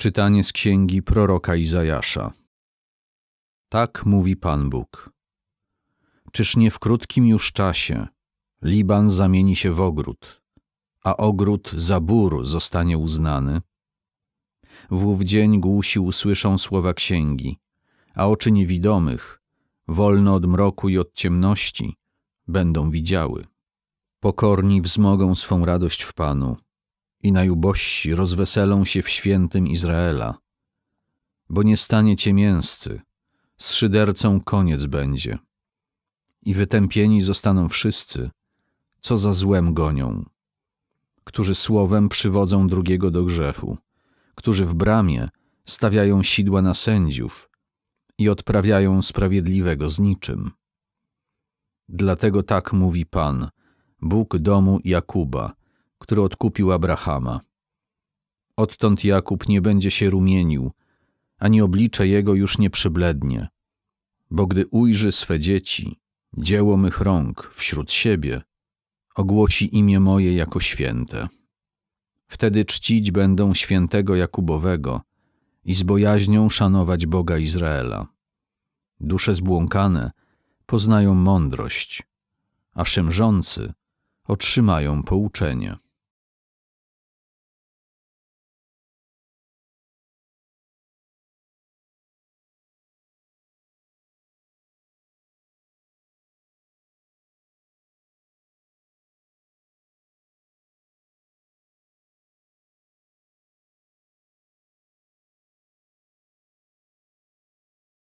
Czytanie z księgi proroka Izajasza. Tak mówi Pan Bóg. Czyż nie w krótkim już czasie Liban zamieni się w ogród, a ogród za bór zostanie uznany? W ów dzień głusi usłyszą słowa księgi, a oczy niewidomych, wolne od mroku i od ciemności, będą widziały. Pokorni wzmogą swą radość w Panu i najubożsi rozweselą się w świętym Izraela. Bo nie staniecie mięscy, z szydercą koniec będzie. I wytępieni zostaną wszyscy, co za złem gonią, którzy słowem przywodzą drugiego do grzechu, którzy w bramie stawiają sidła na sędziów i odprawiają sprawiedliwego z niczym. Dlatego tak mówi Pan, Bóg domu Jakuba – który odkupił Abrahama. Odtąd Jakub nie będzie się rumienił, ani oblicze jego już nie przyblednie, bo gdy ujrzy swe dzieci, dzieło mych rąk wśród siebie, ogłosi imię moje jako święte. Wtedy czcić będą świętego Jakubowego i z bojaźnią szanować Boga Izraela. Dusze zbłąkane poznają mądrość, a szemrzący otrzymają pouczenie.